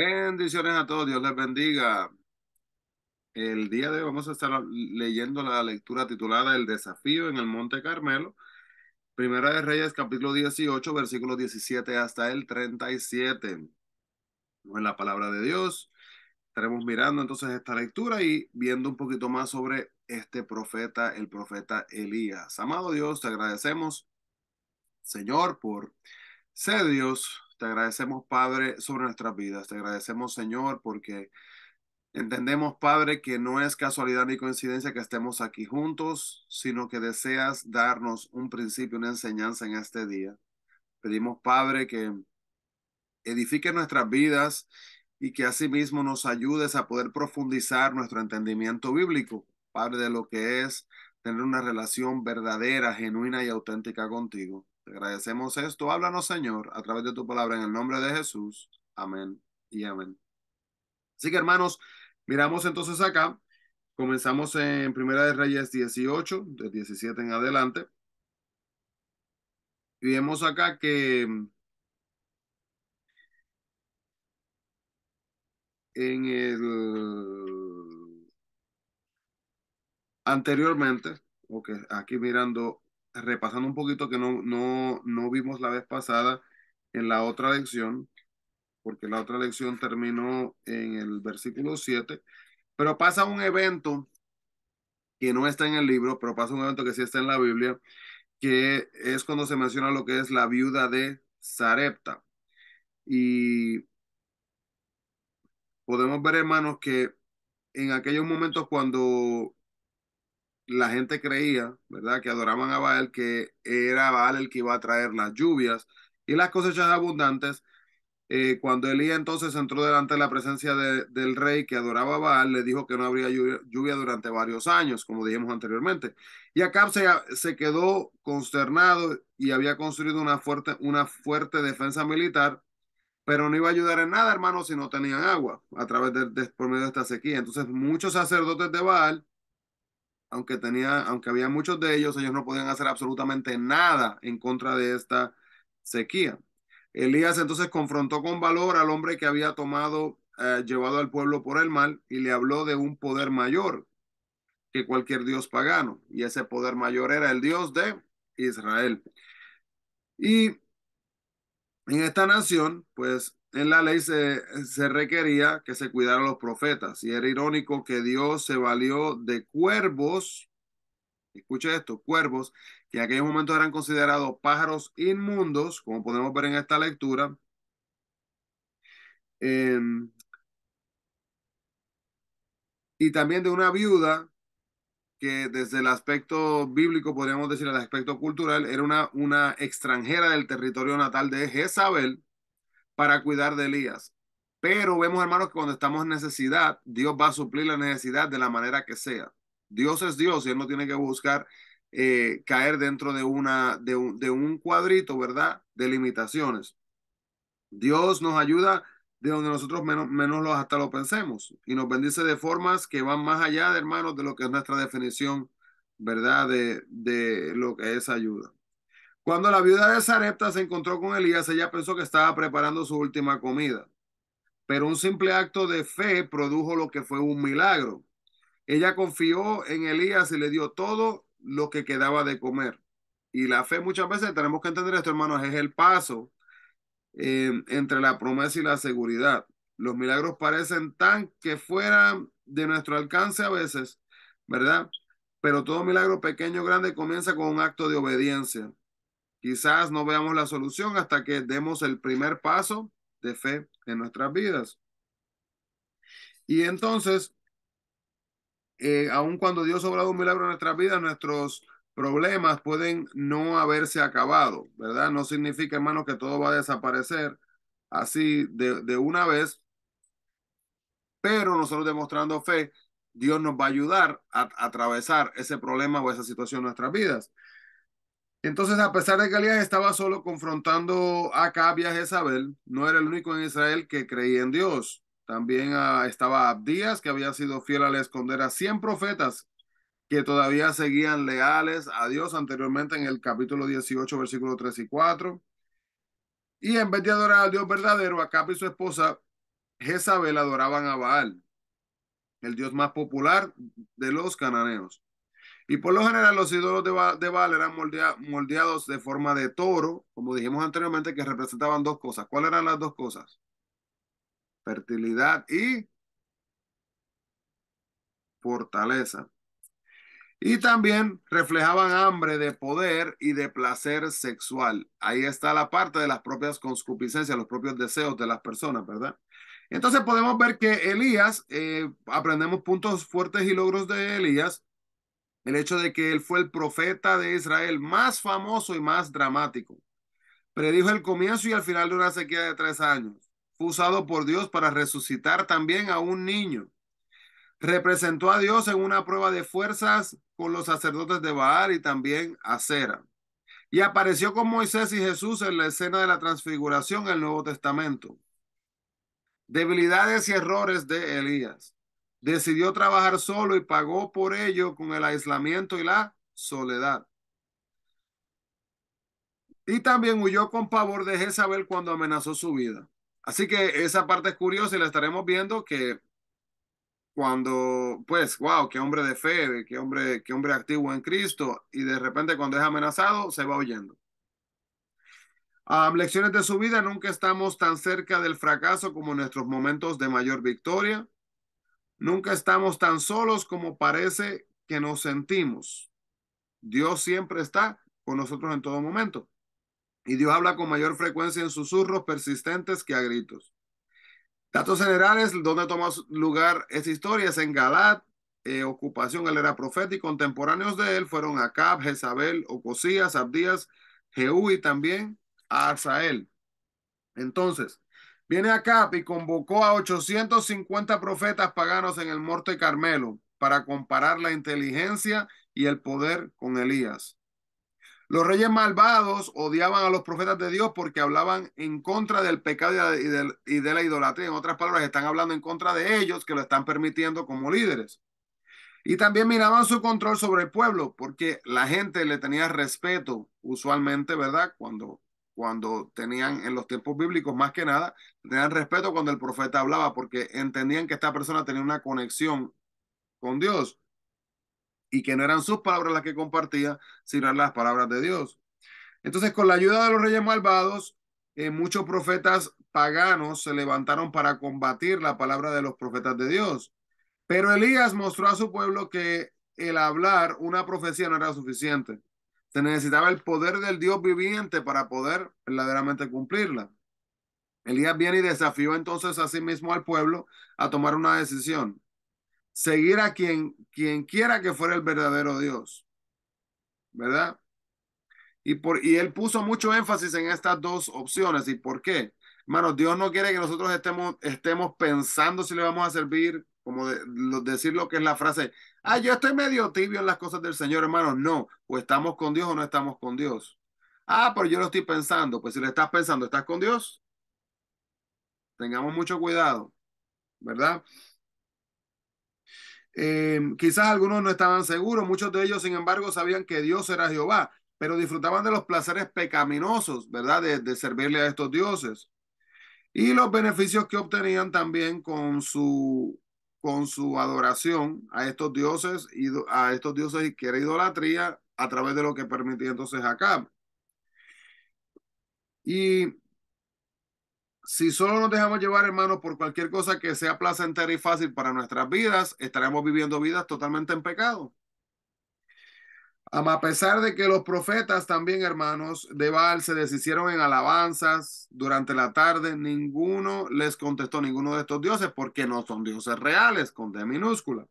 Bendiciones a todos, Dios les bendiga. El día de hoy vamos a estar leyendo la lectura titulada El desafío en el Monte Carmelo. Primera de Reyes, capítulo 18, versículo 17 hasta el 37. No es la palabra de Dios. Estaremos mirando entonces esta lectura y viendo un poquito más sobre este profeta, el profeta Elías. Amado Dios, te agradecemos, Señor, por ser Dios, te agradecemos, Padre, sobre nuestras vidas. Te agradecemos, Señor, porque entendemos, Padre, que no es casualidad ni coincidencia que estemos aquí juntos, sino que deseas darnos un principio, una enseñanza en este día. Pedimos, Padre, que edifique nuestras vidas y que asimismo nos ayudes a poder profundizar nuestro entendimiento bíblico, Padre, de lo que es tener una relación verdadera, genuina y auténtica contigo agradecemos esto. Háblanos, Señor, a través de tu palabra en el nombre de Jesús. Amén y amén. Así que, hermanos, miramos entonces acá. Comenzamos en Primera de Reyes 18, de 17 en adelante. Y vemos acá que en el anteriormente, que aquí mirando repasando un poquito que no, no, no vimos la vez pasada en la otra lección, porque la otra lección terminó en el versículo 7, pero pasa un evento que no está en el libro, pero pasa un evento que sí está en la Biblia, que es cuando se menciona lo que es la viuda de Zarepta Y podemos ver, hermanos, que en aquellos momentos cuando la gente creía, ¿verdad?, que adoraban a Baal, que era Baal el que iba a traer las lluvias y las cosechas abundantes. Eh, cuando Elías entonces entró delante de la presencia del rey que adoraba a Baal, le dijo que no habría lluvia, durante varios años, como dijimos anteriormente. Y Acab se, quedó consternado y había construido una fuerte, una fuerte defensa militar, pero no iba a ayudar en nada, hermano, si no tenían agua a través de, por medio de esta sequía. Entonces muchos sacerdotes de Baal aunque, tenía, aunque había muchos de ellos, ellos no podían hacer absolutamente nada en contra de esta sequía. Elías entonces confrontó con valor al hombre que había tomado, eh, llevado al pueblo por el mal y le habló de un poder mayor que cualquier dios pagano. Y ese poder mayor era el dios de Israel. Y en esta nación, pues en la ley se, requería que se cuidaran los profetas. Y era irónico que Dios se valió de cuervos, escucha esto, cuervos, que en aquellos momentos eran considerados pájaros inmundos, como podemos ver en esta lectura. Em, y también de una viuda que desde el aspecto bíblico, podríamos decir el aspecto cultural, era una, una extranjera del territorio natal de Jezabel, para cuidar de Elías. Pero vemos, hermanos, que cuando estamos en necesidad, Dios va a suplir la necesidad de la manera que sea. Dios es Dios y Él no tiene que buscar eh, caer dentro de, una, de, un, de un cuadrito, ¿verdad? De limitaciones. Dios nos ayuda de donde nosotros menos, menos lo, hasta lo pensemos y nos bendice de formas que van más allá, de, hermanos, de lo que es nuestra definición, ¿verdad? de lo que es ayuda. Cuando la viuda de Zarepta se encontró con Elías, ella pensó que estaba preparando su última comida, pero un simple acto de fe produjo lo que fue un milagro. Ella confió en Elías y le dio todo lo que quedaba de comer. Y la fe muchas veces, tenemos que entender esto, hermanos, es el paso eh, entre la promesa y la seguridad. Los milagros parecen tan que fuera de nuestro alcance a veces, ¿verdad? Pero todo milagro pequeño o grande comienza con un acto de obediencia. Quizás no veamos la solución hasta que demos el primer paso de fe en nuestras vidas. Y entonces, eh, aun cuando Dios ha un milagro en nuestras vidas, nuestros problemas pueden no haberse acabado, ¿verdad? No significa, hermano, que todo va a desaparecer así de, una vez, pero nosotros demostrando fe, Dios nos va a ayudar a atravesar ese problema o esa situación en nuestras vidas. Entonces, a pesar de que Elías estaba solo confrontando a Acab y a Jezabel, no era el único en Israel que creía en Dios. También ah, estaba Abdías, que había sido fiel al esconder a 100 profetas que todavía seguían leales a Dios anteriormente en el capítulo 18, versículo 3 y 4. Y en vez de adorar al Dios verdadero, Acab y su esposa Jezabel adoraban a Baal, el dios más popular de los cananeos. Y por lo general los ídolos de, Baal eran moldeados de forma de toro, como dijimos anteriormente, que representaban dos cosas. ¿Cuáles eran las dos cosas? Fertilidad y fortaleza. Y también reflejaban hambre de poder y de placer sexual. Ahí está la parte de las propias concupiscencias, los propios deseos de las personas, ¿verdad? Entonces podemos ver que Elías, eh, aprendemos puntos fuertes y logros de Elías, el hecho de que él fue el profeta de Israel más famoso y más dramático. Predijo el comienzo y el final de una sequía de tres años. Fue usado por Dios para resucitar también a un niño. Representó a Dios en una prueba de fuerzas con los sacerdotes de Baal y también a Cera. Y apareció con Moisés y Jesús en la escena de la transfiguración en el Nuevo Testamento. Debilidades y errores de Elías decidió trabajar solo y pagó por ello con el aislamiento y la soledad. Y también huyó con pavor de Jezabel cuando amenazó su vida. Así que esa parte es curiosa y la estaremos viendo que cuando, pues, wow, qué hombre de fe, qué hombre, qué hombre activo en Cristo, y de repente cuando es amenazado, se va huyendo. Ah, lecciones de su vida, nunca estamos tan cerca del fracaso como en nuestros momentos de mayor victoria. Nunca estamos tan solos como parece que nos sentimos. Dios siempre está con nosotros en todo momento. Y Dios habla con mayor frecuencia en susurros persistentes que a gritos. Datos generales, donde toma lugar esa historia? Es en Galat, eh, ocupación, él era profeta y contemporáneos de él fueron Acab, Jezabel, Ocosías, Abdías, Jehú y también Arzael. Entonces, Viene a Cap y convocó a 850 profetas paganos en el Monte Carmelo para comparar la inteligencia y el poder con Elías. Los reyes malvados odiaban a los profetas de Dios porque hablaban en contra del pecado y de, y de la idolatría. En otras palabras, están hablando en contra de ellos que lo están permitiendo como líderes. Y también miraban su control sobre el pueblo, porque la gente le tenía respeto usualmente, ¿verdad? Cuando cuando tenían en los tiempos bíblicos, más que nada, tenían respeto cuando el profeta hablaba, porque entendían que esta persona tenía una conexión con Dios y que no eran sus palabras las que compartía, sino las palabras de Dios. Entonces, con la ayuda de los reyes malvados, eh, muchos profetas paganos se levantaron para combatir la palabra de los profetas de Dios. Pero Elías mostró a su pueblo que el hablar una profecía no era suficiente. Se necesitaba el poder del Dios viviente para poder verdaderamente cumplirla. Elías viene y desafió entonces a sí mismo al pueblo a tomar una decisión. Seguir a quien, quien quiera que fuera el verdadero Dios. ¿Verdad? Y, por, y él puso mucho énfasis en estas dos opciones. ¿Y por qué? Hermano, Dios no quiere que nosotros estemos, estemos pensando si le vamos a servir, como decir lo que es la frase, ah, yo estoy medio tibio en las cosas del Señor, hermano. No, o estamos con Dios o no estamos con Dios. Ah, pero yo lo estoy pensando. Pues si lo estás pensando, ¿estás con Dios? Tengamos mucho cuidado, ¿verdad? Em, quizás algunos no estaban seguros, muchos de ellos, sin embargo, sabían que Dios era Jehová, pero disfrutaban de los placeres pecaminosos, ¿verdad? de, de servirle a estos dioses. Y los beneficios que obtenían también con su con su adoración a estos dioses y a estos dioses y que era idolatría a través de lo que permitía entonces acá. Y si solo nos dejamos llevar, hermanos, por cualquier cosa que sea placentera y fácil para nuestras vidas, estaremos viviendo vidas totalmente en pecado. A pesar de que los profetas también, hermanos, de Baal se deshicieron en alabanzas durante la tarde, ninguno les contestó, ninguno de estos dioses, porque no son dioses reales, con D minúscula.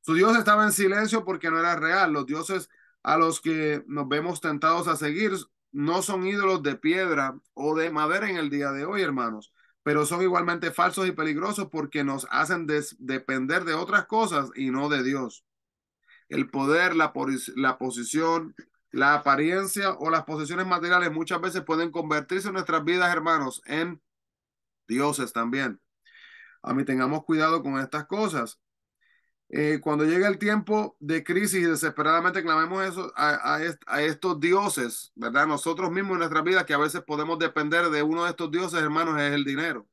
Su Dios estaba en silencio porque no era real. Los dioses a los que nos vemos tentados a seguir no son ídolos de piedra o de madera en el día de hoy, hermanos, pero son igualmente falsos y peligrosos porque nos hacen depender de otras cosas y no de Dios el poder, la, la posición, la apariencia o las posesiones materiales muchas veces pueden convertirse en nuestras vidas, hermanos, en dioses también. A mí tengamos cuidado con estas cosas. Eh, cuando llega el tiempo de crisis y desesperadamente clamemos eso, a, estos dioses, ¿verdad? Nosotros mismos en nuestras vidas, que a veces podemos depender de uno de estos dioses, hermanos, es el dinero.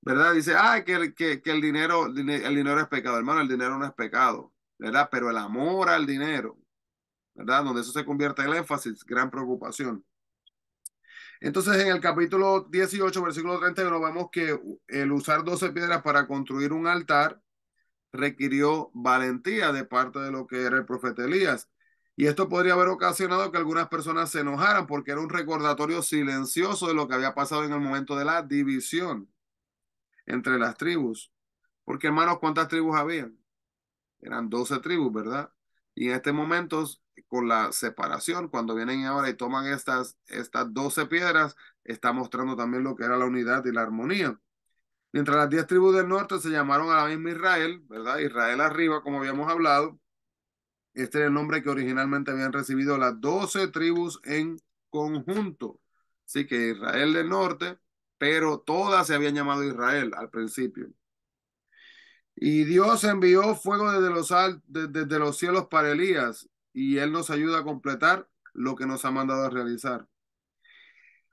¿Verdad? Dice, ay, que, que, que el, dinero, el dinero es pecado. Hermano, el dinero no es pecado. Pero el amor al dinero, ¿verdad? Donde eso se convierte en el énfasis, gran preocupación. Entonces, en el capítulo 18, versículo 31, vemos que el usar 12 piedras para construir un altar requirió valentía de parte de lo que era el profeta Elías. Y esto podría haber ocasionado que algunas personas se enojaran porque era un recordatorio silencioso de lo que había pasado en el momento de la división entre las tribus. Porque, hermanos, ¿cuántas tribus habían? eran 12 tribus, ¿verdad? Y en este momento, con la separación, cuando vienen ahora y toman estas, estas 12 piedras, está mostrando también lo que era la unidad y la armonía. Mientras las 10 tribus del norte se llamaron a la misma Israel, ¿verdad? Israel arriba, como habíamos hablado. Este era el nombre que originalmente habían recibido las 12 tribus en conjunto. Así que Israel del norte, pero todas se habían llamado Israel al principio. Y Dios envió fuego desde los, cielos para Elías y él nos ayuda a completar lo que nos ha mandado a realizar.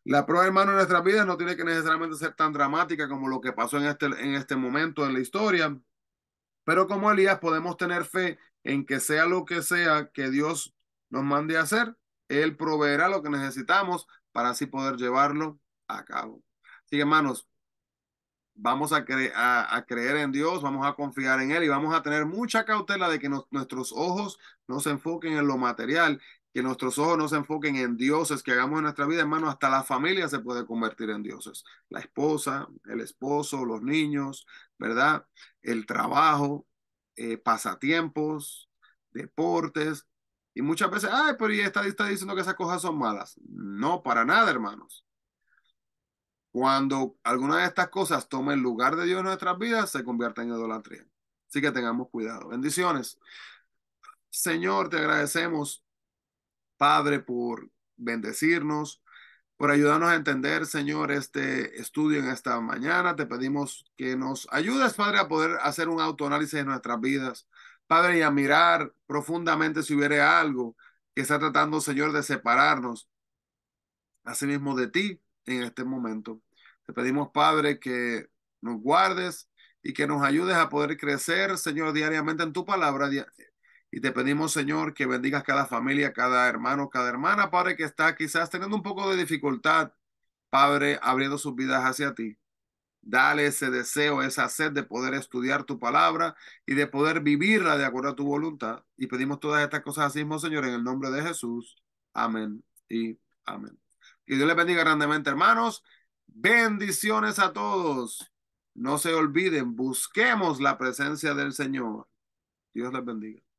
La prueba, hermano, en nuestras vidas no tiene que necesariamente ser tan dramática como lo que pasó en este, en este momento en la historia, pero como Elías podemos tener fe en que sea lo que sea que Dios nos mande a hacer, Él proveerá lo que necesitamos para así poder llevarlo a cabo. Así que, hermanos, vamos a, a, creer en Dios, vamos a confiar en Él y vamos a tener mucha cautela de que nuestros ojos no se enfoquen en lo material, que nuestros ojos no se enfoquen en dioses que hagamos en nuestra vida, hermano, hasta la familia se puede convertir en dioses. La esposa, el esposo, los niños, ¿verdad? El trabajo, eh, pasatiempos, deportes. Y muchas veces, ay, pero ya está diciendo que esas cosas son malas. No, para nada, hermanos. Cuando alguna de estas cosas tome el lugar de Dios en nuestras vidas, se convierte en idolatría. Así que tengamos cuidado. Bendiciones. Señor, te agradecemos, Padre, por bendecirnos, por ayudarnos a entender, Señor, este estudio en esta mañana. Te pedimos que nos ayudes, Padre, a poder hacer un autoanálisis de nuestras vidas. Padre, y a mirar profundamente si hubiera algo que está tratando, Señor, de separarnos, asimismo de ti, en este momento. Te pedimos, Padre, que nos guardes y que nos ayudes a poder crecer, Señor, diariamente en tu palabra. Y te pedimos, Señor, que bendigas cada familia, cada hermano, cada hermana, Padre, que está quizás teniendo un poco de dificultad, Padre, abriendo sus vidas hacia ti. Dale ese deseo, esa sed de poder estudiar tu palabra y de poder vivirla de acuerdo a tu voluntad. Y pedimos todas estas cosas así Señor, en el nombre de Jesús. Amén y amén. Que Dios les bendiga grandemente, hermanos. Bendiciones a todos. No se olviden, busquemos la presencia del Señor. Dios les bendiga.